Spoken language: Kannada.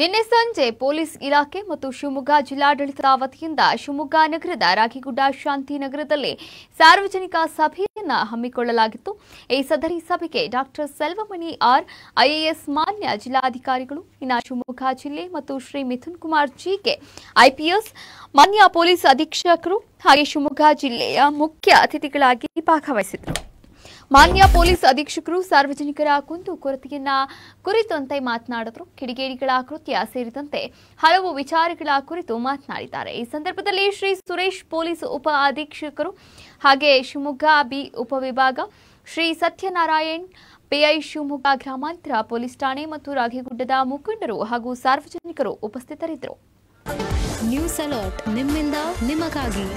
ನಿನ್ನೆ ಸಂಜೆ ಪೊಲೀಸ್ ಇಲಾಖೆ ಮತ್ತು ಶಿವಮೊಗ್ಗ ಜಿಲ್ಲಾಡಳಿತದ ವತಿಯಿಂದ ಶಿವಮೊಗ್ಗ ನಗರದ ರಾಗಿಗುಡ್ಡ ಶಾಂತಿನಗರದಲ್ಲಿ ಸಾರ್ವಜನಿಕ ಸಭೆಯನ್ನು ಹಮ್ಮಿಕೊಳ್ಳಲಾಗಿತ್ತು ಈ ಸದರಿ ಸಭೆಗೆ ಡಾಕ್ಟರ್ ಸೆಲ್ವಮಣಿ ಆರ್ ಐಎಎಸ್ ಮಾನ್ಯ ಜಿಲ್ಲಾಧಿಕಾರಿಗಳು ಇನ್ನು ಶಿವಮೊಗ್ಗ ಜಿಲ್ಲೆ ಮತ್ತು ಶ್ರೀ ಮಿಥುನ್ ಕುಮಾರ್ ಜಿಗೆ ಐಪಿಎಸ್ ಮಾನ್ಯ ಪೊಲೀಸ್ ಅಧೀಕ್ಷಕರು ಹಾಗೆ ಶಿವಮೊಗ್ಗ ಜಿಲ್ಲೆಯ ಮುಖ್ಯ ಅತಿಥಿಗಳಾಗಿ ಭಾಗವಹಿಸಿದರು ಮಾನ್ಯ ಪೊಲೀಸ್ ಅಧೀಕ್ಷಕರು ಸಾರ್ವಜನಿಕರ ಕುಂದು ಕೊರತೆಯನ್ನ ಕುರಿತಂತೆ ಮಾತನಾಡಿದರು ಕಿಡಿಗೇಡಿಗಳ ಕೃತ್ಯ ಸೇರಿದಂತೆ ಹಲವು ವಿಚಾರಗಳ ಕುರಿತು ಮಾತನಾಡಿದ್ದಾರೆ ಈ ಸಂದರ್ಭದಲ್ಲಿ ಶ್ರೀ ಸುರೇಶ್ ಪೊಲೀಸ್ ಉಪ ಅಧೀಕ್ಷಕರು ಹಾಗೆ ಶಿವಮೊಗ್ಗ ಬಿ ಉಪವಿಭಾಗ ಶ್ರೀ ಸತ್ಯನಾರಾಯಣ್ ಪಿಐ ಶಿವಮೊಗ್ಗ ಗ್ರಾಮಾಂತರ ಪೊಲೀಸ್ ಠಾಣೆ ಮತ್ತು ರಾಗಿಗುಡ್ಡದ ಮುಖಂಡರು ಹಾಗೂ ಸಾರ್ವಜನಿಕರು ಉಪಸ್ಥಿತರಿದ್ದರು ನ್ಯೂಸ್ ಅಲರ್ಟ್ ನಿಮ್ಮಿಂದ ನಿಮಗಾಗಿ